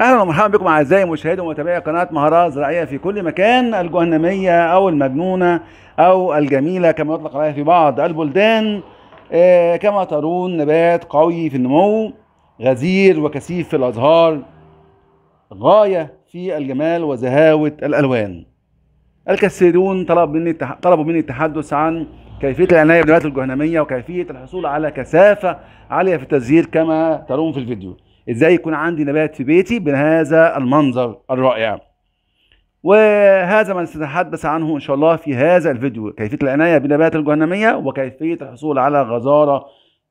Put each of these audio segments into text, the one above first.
اهلا ومرحبا بكم اعزائي مشاهدي ومتابعي قناه مهارات زراعيه في كل مكان الجهنميه او المجنونه او الجميله كما يطلق عليها في بعض البلدان آه كما ترون نبات قوي في النمو غزير وكثيف في الازهار غايه في الجمال وزهاوه الالوان الكثيرون طلب مني طلبوا مني التحدث عن كيفيه العنايه بالنبات الجهنميه وكيفيه الحصول على كثافه عاليه في التزهير كما ترون في الفيديو ازاي يكون عندي نبات في بيتي بهذا المنظر الرائع وهذا ما سنتحدث عنه ان شاء الله في هذا الفيديو كيفيه العنايه بالنبات الجهنميه وكيفيه الحصول على غزاره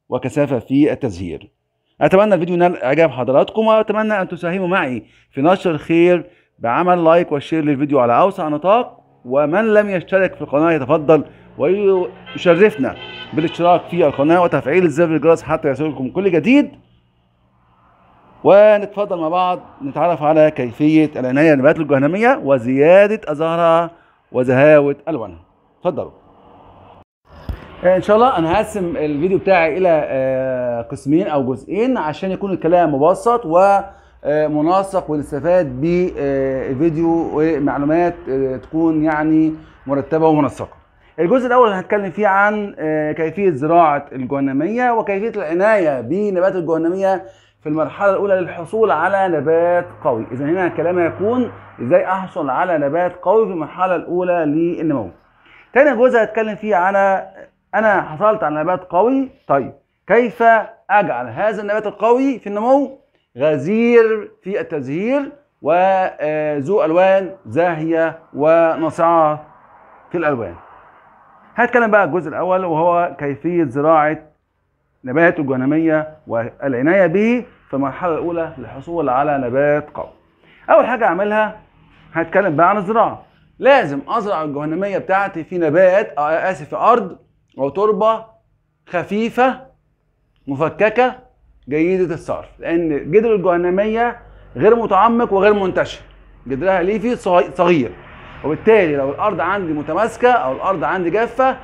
وكثافه في التزهير اتمنى الفيديو ينال اعجاب حضراتكم واتمنى ان تساهموا معي في نشر الخير بعمل لايك وشير للفيديو على اوسع نطاق ومن لم يشترك في القناه يتفضل ويشرفنا بالاشتراك في القناه وتفعيل زر الجرس حتى يصلكم كل جديد ونتفضل مع بعض نتعرف على كيفية العناية بالنباتات الجهنمية وزيادة أزهارها وزهاوة ألوانها اتفضلوا آه، ان شاء الله انا هقسم الفيديو بتاعي الى آه، قسمين او جزئين عشان يكون الكلام مبسط ومناسق آه، ونستفاد بالفيديو ومعلومات تكون يعني مرتبه ومنسقه الجزء الاول هنتكلم فيه عن كيفيه زراعه الجهنميه وكيفيه العنايه بنبات الجهنميه في المرحلة الأولى للحصول على نبات قوي إذا هنا كلام يكون إزاي أحصل على نبات قوي في المرحلة الأولى للنمو تاني جزء هتكلم فيه على أنا حصلت على نبات قوي طيب كيف أجعل هذا النبات القوي في النمو غزير في التزهير وذو آه، ألوان زاهية ونصعة في الألوان هتكلم بقى الجزء الأول وهو كيفية زراعة نبات الجهنميه والعنايه به في المرحله الاولى للحصول على نبات قوي اول حاجه اعملها هتكلم بقى عن الزراعه لازم ازرع الجهنميه بتاعتي في نبات أو آه، اسف في ارض او تربه خفيفه مفككه جيده الصرف لان جدر الجهنميه غير متعمق وغير منتشر جدرها ليفي صغير وبالتالي لو الارض عندي متماسكه او الارض عندي جافه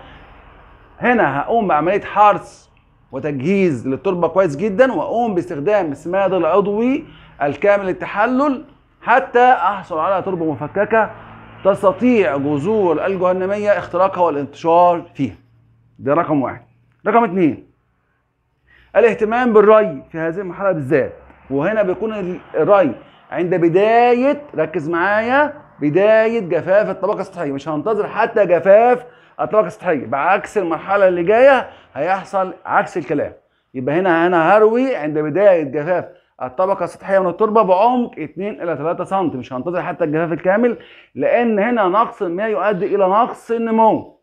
هنا هقوم بعمليه حرث وتجهيز للتربه كويس جدا واقوم باستخدام السماد العضوي الكامل للتحلل حتى احصل على تربه مفككه تستطيع جذور الجهنميه اختراقها والانتشار فيها ده رقم واحد رقم اثنين الاهتمام بالري في هذه المرحله بالذات وهنا بيكون الري عند بدايه ركز معايا بدايه جفاف الطبقه السطحيه مش هنتظر حتى جفاف الطبقه السطحيه بعكس المرحله اللي جايه هيحصل عكس الكلام يبقى هنا انا هروي عند بدايه جفاف الطبقه السطحيه من التربه بعمق 2 الى 3 سم مش هنتظر حتى الجفاف الكامل لان هنا نقص المياه يؤدي الى نقص النمو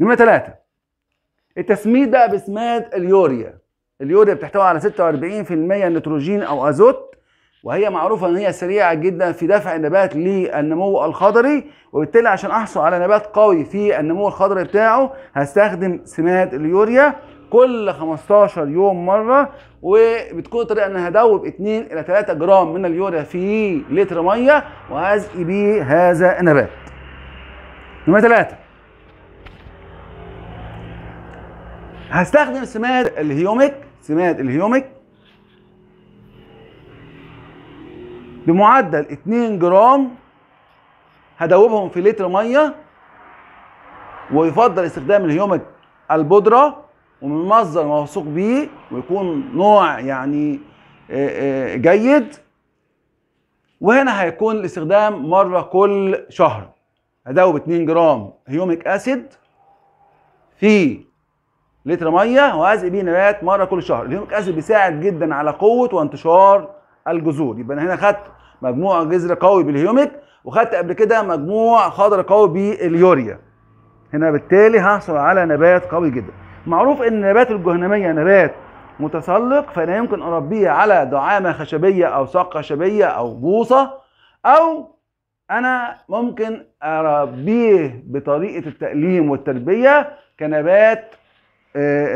نمرة 3 التسميد بقى بسماد اليوريا اليوريا بتحتوي على 46% نيتروجين او ازوت وهي معروفة ان هي سريعة جدا في دفع النبات للنمو الخضري وبالتالي عشان احصل على نبات قوي في النمو الخضري بتاعه هستخدم سماد اليوريا كل 15 يوم مرة وبتكون طريقة ان هدوب 2 الى 3 جرام من اليوريا في لتر مية وهزقي بيه هذا النبات نمرة 3 هستخدم سماد الهيوميك سماد الهيوميك بمعدل 2 جرام هدوبهم في لتر ميه ويفضل استخدام الهيومك البودره ومن مصدر موثوق بيه ويكون نوع يعني آه، آه، جيد وهنا هيكون الاستخدام مره كل شهر هدوب 2 جرام هيوميك اسيد في لتر ميه وهزق بيه نبات مره كل شهر الهيوميك اسيد بيساعد جدا على قوه وانتشار الجذور يبقى انا هنا خدت مجموع جذر قوي بالهيوميك وخدت قبل كده مجموع خضر قوي باليوريا هنا بالتالي هحصل على نبات قوي جدا معروف ان نبات الجهنميه نبات متسلق فانا يمكن اربيه على دعامه خشبيه او ساق خشبيه او بوصه او انا ممكن اربيه بطريقه التأليم والتربيه كنبات آه،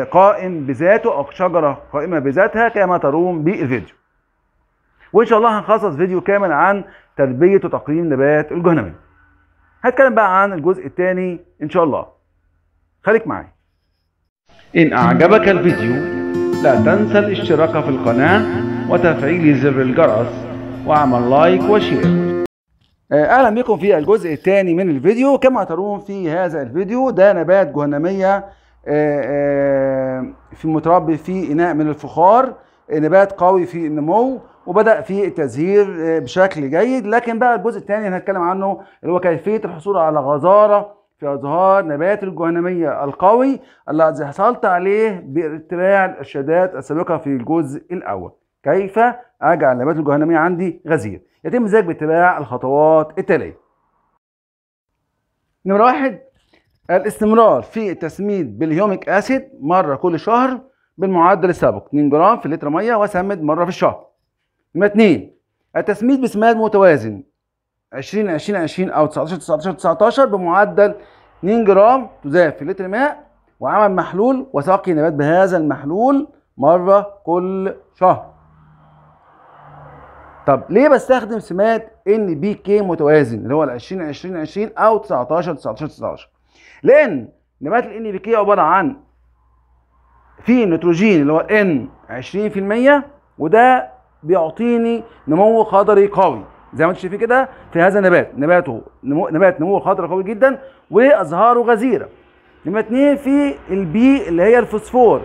آه، قائم بذاته او شجره قائمه بذاتها كما ترون بالفيديو وان شاء الله هنخصص فيديو كامل عن تربيه وتقييم نبات الجهنمي هتكلم بقى عن الجزء الثاني ان شاء الله خليك معايا ان اعجبك الفيديو لا تنسى الاشتراك في القناه وتفعيل زر الجرس واعمل لايك وشير آه، اهلا بكم في الجزء الثاني من الفيديو كما ترون في هذا الفيديو ده نبات جهنميه آه، آه، في متربي في اناء من الفخار نبات قوي في النمو وبدا في التزهير آه، بشكل جيد لكن بقى الجزء الثاني اللي هنتكلم عنه اللي هو كيفيه الحصول على غزاره في ازهار نبات الجهنميه القوي الذي حصلت عليه باتباع الارشادات السابقه في الجزء الاول كيف اجعل نبات الجهنميه عندي غزير يتم ذلك باتباع الخطوات التاليه نمره واحد الاستمرار في التسميد باليوميك اسيد مره كل شهر بالمعدل السابق 2 جرام في لتر ميه واسمد مره في الشهر نمرة 2 التسميد بسماد متوازن 20 20 20 او 19 19 19 بمعدل 2 جرام تذاب في لتر ماء وعمل محلول وسقي النبات بهذا المحلول مرة كل شهر. طب ليه بستخدم سماد ان بي كي متوازن اللي هو ال 20 20 20 او 19 19 19 لان نبات ال ان بي كي عباره عن فيه نيتروجين اللي هو ان 20% وده بيعطيني نمو خضري قوي زي ما انت شايفين كده في هذا النبات نباته نمو نبات نمو خضري قوي جدا وازهاره غزيره نمرة اتنين في البي اللي هي الفوسفور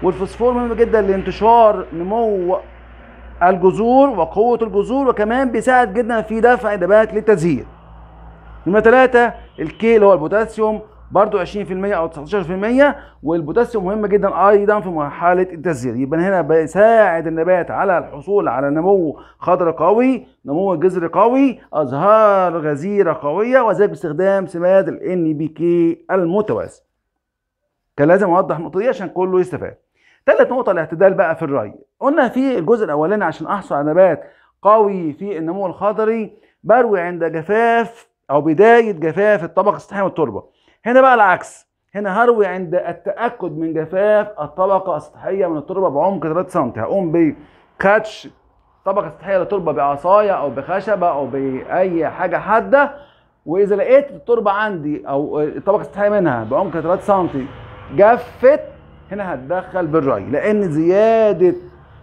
20% والفوسفور مهم جدا لانتشار نمو الجذور وقوة الجذور وكمان بيساعد جدا في دفع نبات للتزهير. نمرة تلاتة الكي اللي هو البوتاسيوم برضو 20% او 19% والبوتاسيوم مهم جدا ايضا في مرحله التزهير يبقى هنا بيساعد النبات على الحصول على نمو خضر قوي نمو جذر قوي ازهار غزيره قويه وذلك باستخدام سماد الان بي كي المتوازي كان لازم اوضح النقطه دي عشان كله يستفاد ثالث نقطه الاعتدال بقى في الري قلنا في الجزء الاولاني عشان احصل على نبات قوي في النمو الخضري بروي عند جفاف او بدايه جفاف الطبق السطحي والتربه هنا بقى العكس هنا هروي عند التاكد من جفاف الطبقه السطحيه من التربه بعمق 3 سم هقوم بكاتش طبقه سطحيه للتربه بعصايه او بخشبه او باي حاجه حاده واذا لقيت التربه عندي او الطبقه السطحيه منها بعمق 3 سم جفت هنا هتدخل بالري لان زياده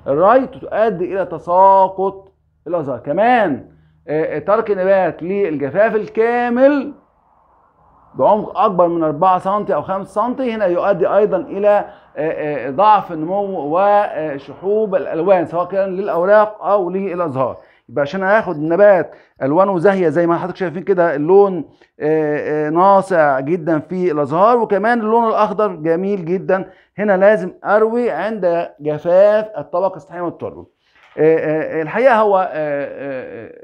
الري تؤدي الى تساقط الازهار كمان آه، ترك النبات للجفاف الكامل بعمق اكبر من 4 سم او 5 سم هنا يؤدي ايضا الى آه، آه، ضعف النمو وشحوب الالوان سواء كان للاوراق او للازهار يبقى عشان هاخد نبات الوانه زاهيه زي ما حضرتك شايفين كده اللون آه، ناصع جدا في الازهار وكمان اللون الاخضر جميل جدا هنا لازم اروي عند جفاف الطبقه السطحيه والتربه آه، آه، آه، الحقيقه هو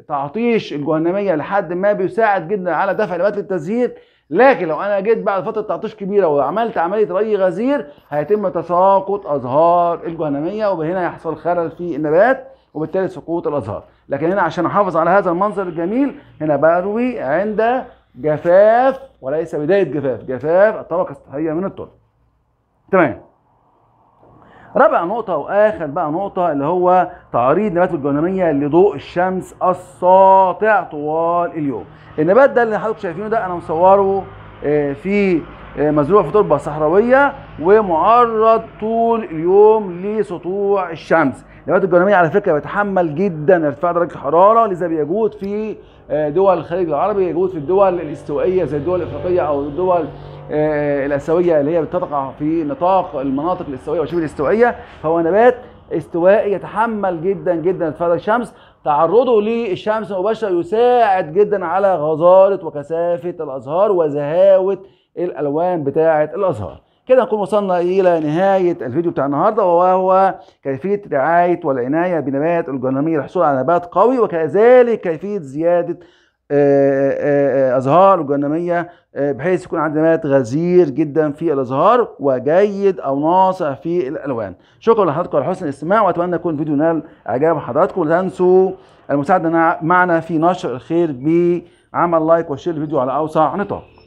تعطيش الجهنميه لحد ما بيساعد جدا على دفع نبات التزهير لكن لو انا جيت بعد فتره تعطيش كبيره وعملت عمليه ري غزير هيتم تساقط ازهار الجهنميه وهنا يحصل خلل في النبات وبالتالي سقوط الازهار لكن هنا عشان احافظ على هذا المنظر الجميل هنا بروي عند جفاف وليس بدايه جفاف جفاف الطبقه السطحيه من التربه تمام رابع نقطة وآخر بقى نقطة اللي هو تعريض نبات الجهنمية لضوء الشمس الساطع طوال اليوم النبات ده اللي حضرتك شايفينه ده أنا مصوره آه، في آه، مزروع في تربه صحراويه ومعرض طول اليوم لسطوع الشمس النبات الجرميه على فكره بيتحمل جدا ارتفاع درجه الحراره لذا بيجود في آه، دول الخليج العربي يجود في الدول الاستوائيه زي الدول الافريقيه او الدول آه، الاسيويه اللي هي بتقع في نطاق المناطق الاستوائيه وشبه الاستوائيه فهو نبات استوائي يتحمل جدا جدا ارتفاع الشمس تعرضه للشمس المباشره يساعد جدا على غزاره وكثافه الازهار وزهاوه الالوان بتاعه الازهار كده نكون وصلنا الى نهايه الفيديو بتاع النهارده وهو كيفيه رعايه والعنايه بنبات الجهنميه للحصول على نبات قوي وكذلك كيفيه زياده آه، آه، آه، ازهار الجهنميه بحيث يكون عندنا نبات غزير جدا في الازهار وجيد او ناصع في الالوان شكرا لحضراتكم على حسن الاستماع واتمنى يكون الفيديو نال اعجاب حضراتكم ولا تنسوا المساعده معنا في نشر الخير بعمل لايك وشير الفيديو على اوسع نطاق